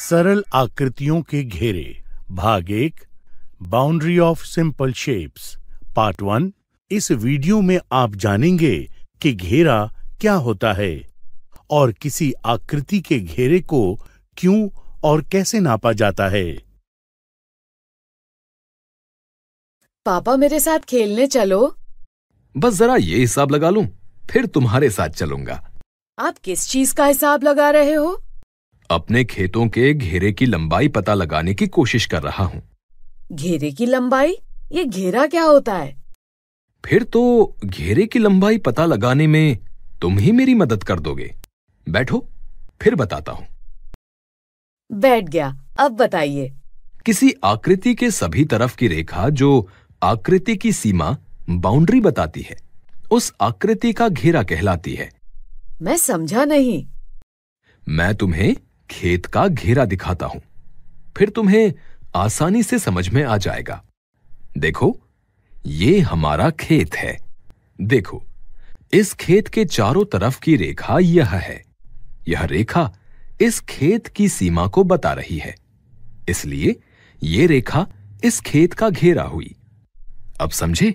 सरल आकृतियों के घेरे भाग एक boundary of simple shapes part one इस वीडियो में आप जानेंगे कि घेरा क्या होता है और किसी आकृति के घेरे को क्यों और कैसे नापा जाता है पापा मेरे साथ खेलने चलो बस जरा ये हिसाब लगा लूं फिर तुम्हारे साथ चलूंगा आप किस चीज का हिसाब लगा रहे हो अपने खेतों के घेरे की लंबाई पता लगाने की कोशिश कर रहा हूँ घेरे की लंबाई ये घेरा क्या होता है फिर तो घेरे की लंबाई पता लगाने में तुम ही मेरी मदद कर दोगे बैठो फिर बताता हूँ बैठ गया अब बताइए किसी आकृति के सभी तरफ की रेखा जो आकृति की सीमा बाउंड्री बताती है उस आकृति का घेरा कहलाती है मैं समझा नहीं मैं तुम्हें खेत का घेरा दिखाता हूं फिर तुम्हें आसानी से समझ में आ जाएगा देखो ये हमारा खेत है देखो इस खेत के चारों तरफ की रेखा यह है यह रेखा इस खेत की सीमा को बता रही है इसलिए ये रेखा इस खेत का घेरा हुई अब समझे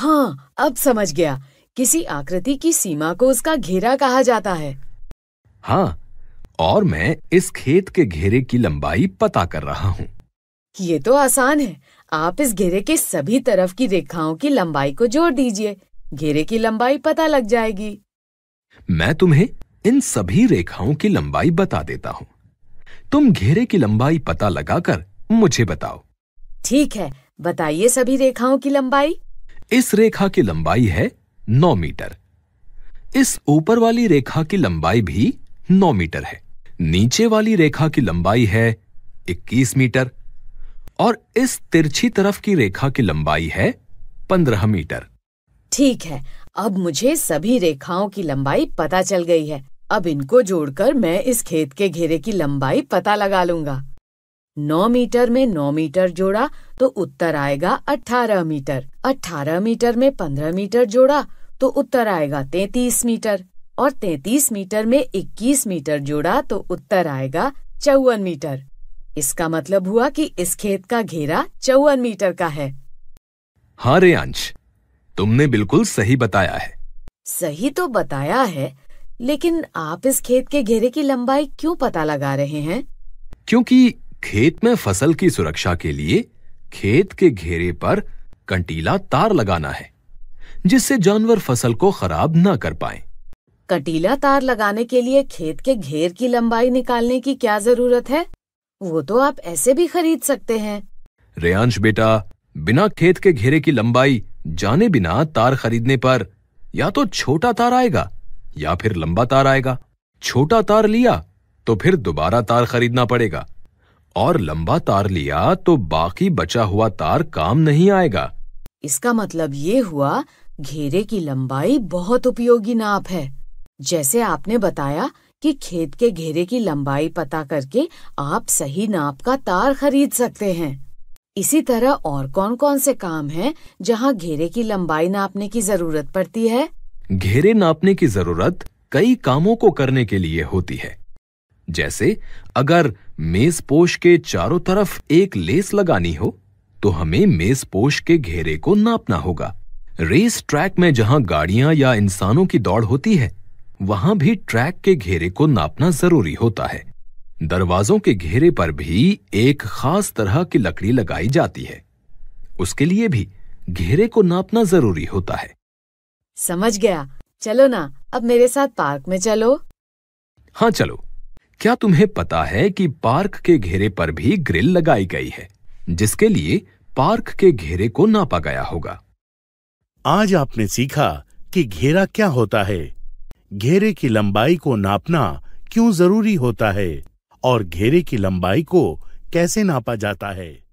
हाँ अब समझ गया किसी आकृति की सीमा को उसका घेरा कहा जाता है हाँ और मैं इस खेत के घेरे की लंबाई पता कर रहा हूँ ये तो आसान है आप इस घेरे के सभी तरफ की रेखाओं की लंबाई को जोड़ दीजिए घेरे की लंबाई पता लग जाएगी मैं तुम्हें इन सभी रेखाओं की लंबाई बता देता हूँ तुम घेरे की लंबाई पता लगाकर मुझे बताओ ठीक है बताइए सभी रेखाओं की लंबाई इस रेखा की लंबाई है नौ मीटर इस ऊपर वाली रेखा की लंबाई भी नौ मीटर है नीचे वाली रेखा की लंबाई है 21 मीटर और इस तिरछी तरफ की रेखा की लंबाई है 15 मीटर ठीक है अब मुझे सभी रेखाओं की लंबाई पता चल गई है अब इनको जोड़कर मैं इस खेत के घेरे की लंबाई पता लगा लूंगा 9 मीटर में 9 मीटर जोड़ा तो उत्तर आएगा 18 मीटर 18 मीटर में 15 मीटर जोड़ा तो उत्तर आएगा 33 मीटर और 33 मीटर में 21 मीटर जोड़ा तो उत्तर आएगा चौवन मीटर इसका मतलब हुआ कि इस खेत का घेरा चौवन मीटर का है हाँ रे अंश तुमने बिल्कुल सही बताया है सही तो बताया है लेकिन आप इस खेत के घेरे की लंबाई क्यों पता लगा रहे हैं क्योंकि खेत में फसल की सुरक्षा के लिए खेत के घेरे पर कंटीला तार लगाना है जिससे जानवर फसल को खराब ना कर पाए कटीला तार लगाने के लिए खेत के घेर की लंबाई निकालने की क्या जरूरत है वो तो आप ऐसे भी खरीद सकते हैं रेयांश बेटा बिना खेत के घेरे की लंबाई जाने बिना तार खरीदने पर या तो छोटा तार आएगा या फिर लंबा तार आएगा छोटा तार लिया तो फिर दोबारा तार खरीदना पड़ेगा और लंबा तार लिया तो बाकी बचा हुआ तार काम नहीं आएगा इसका मतलब ये हुआ घेरे की लंबाई बहुत उपयोगी नाप है जैसे आपने बताया कि खेत के घेरे की लंबाई पता करके आप सही नाप का तार खरीद सकते हैं इसी तरह और कौन कौन से काम हैं जहां घेरे की लंबाई नापने की जरूरत पड़ती है घेरे नापने की जरूरत कई कामों को करने के लिए होती है जैसे अगर मेजपोश के चारों तरफ एक लेस लगानी हो तो हमें मेजपोश के घेरे को नापना होगा रेस ट्रैक में जहां गाड़ियां या इंसानों की दौड़ होती है वहां भी ट्रैक के घेरे को नापना जरूरी होता है दरवाजों के घेरे पर भी एक खास तरह की लकड़ी लगाई जाती है उसके लिए भी घेरे को नापना जरूरी होता है समझ गया चलो ना अब मेरे साथ पार्क में चलो हाँ चलो क्या तुम्हें पता है कि पार्क के घेरे पर भी ग्रिल लगाई गई है जिसके लिए पार्क के घेरे को नापा गया होगा आज आपने सीखा कि घेरा क्या होता है घेरे की लंबाई को नापना क्यों जरूरी होता है और घेरे की लंबाई को कैसे नापा जाता है